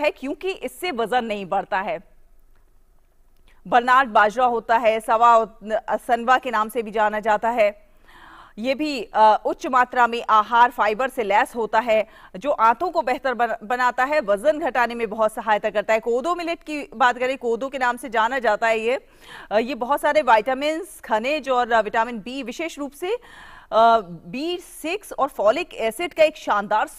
है क्योंकि इससे वजन नहीं बढ़ता है बर्नार्ड बाजरा होता है सवा सनवा के नाम से भी जाना जाता है ये भी उच्च मात्रा में आहार फाइबर से लैस होता है जो आंतों को बेहतर बनाता है वजन घटाने में बहुत सहायता करता है कोदो मिलेट की बात करें कोदो के नाम से जाना जाता है ये ये बहुत सारे वाइटामिन खनिज और विटामिन बी विशेष रूप से बी सिक्स और फॉलिक एसिड का एक शानदार